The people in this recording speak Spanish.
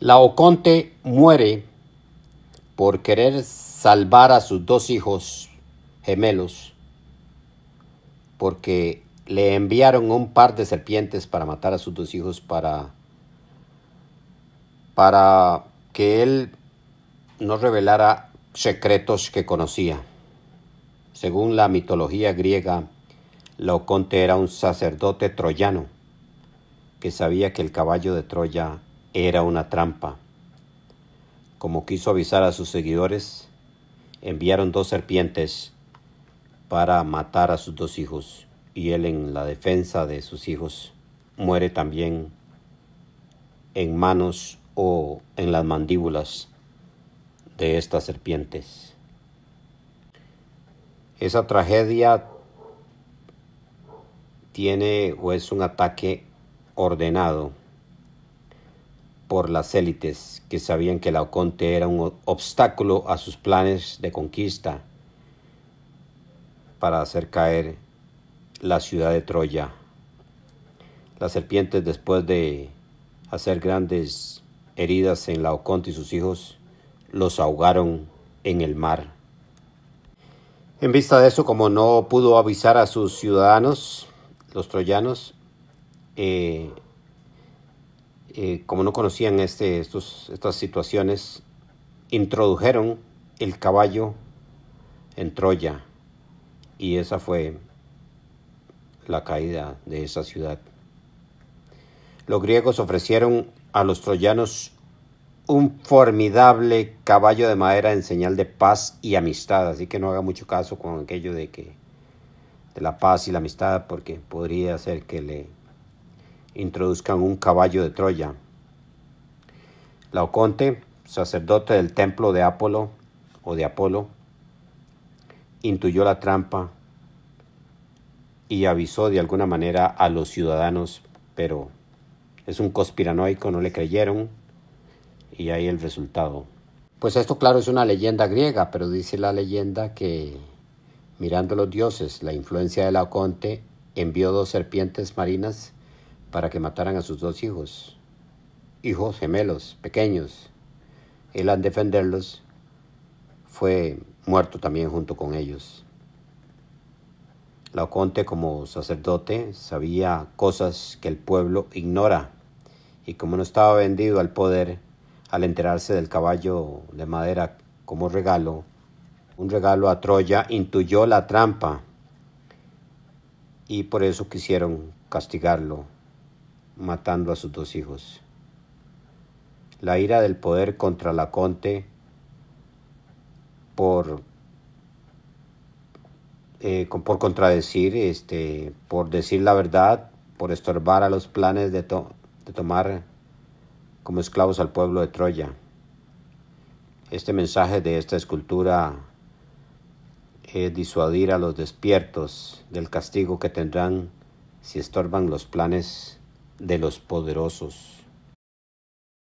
Laoconte muere por querer salvar a sus dos hijos gemelos porque le enviaron un par de serpientes para matar a sus dos hijos para para que él no revelara secretos que conocía. Según la mitología griega, Laoconte era un sacerdote troyano que sabía que el caballo de Troya era una trampa. Como quiso avisar a sus seguidores, enviaron dos serpientes para matar a sus dos hijos y él en la defensa de sus hijos muere también en manos o en las mandíbulas de estas serpientes. Esa tragedia tiene o es un ataque ordenado por las élites que sabían que Laoconte era un obstáculo a sus planes de conquista para hacer caer la ciudad de Troya. Las serpientes, después de hacer grandes heridas en Laoconte y sus hijos, los ahogaron en el mar. En vista de eso, como no pudo avisar a sus ciudadanos, los troyanos, eh, eh, como no conocían este, estos, estas situaciones, introdujeron el caballo en Troya y esa fue la caída de esa ciudad. Los griegos ofrecieron a los troyanos un formidable caballo de madera en señal de paz y amistad, así que no haga mucho caso con aquello de que de la paz y la amistad porque podría ser que le introduzcan un caballo de Troya. Laoconte, sacerdote del templo de Apolo o de Apolo, intuyó la trampa y avisó de alguna manera a los ciudadanos, pero es un conspiranoico, no le creyeron y ahí el resultado. Pues esto claro es una leyenda griega, pero dice la leyenda que mirando los dioses, la influencia de Laoconte envió dos serpientes marinas para que mataran a sus dos hijos, hijos gemelos, pequeños. Él al defenderlos fue muerto también junto con ellos. Laoconte como sacerdote sabía cosas que el pueblo ignora y como no estaba vendido al poder, al enterarse del caballo de madera como regalo, un regalo a Troya, intuyó la trampa y por eso quisieron castigarlo matando a sus dos hijos. La ira del poder contra la Conte por, eh, por contradecir, este, por decir la verdad, por estorbar a los planes de, de tomar como esclavos al pueblo de Troya. Este mensaje de esta escultura es disuadir a los despiertos del castigo que tendrán si estorban los planes de los poderosos.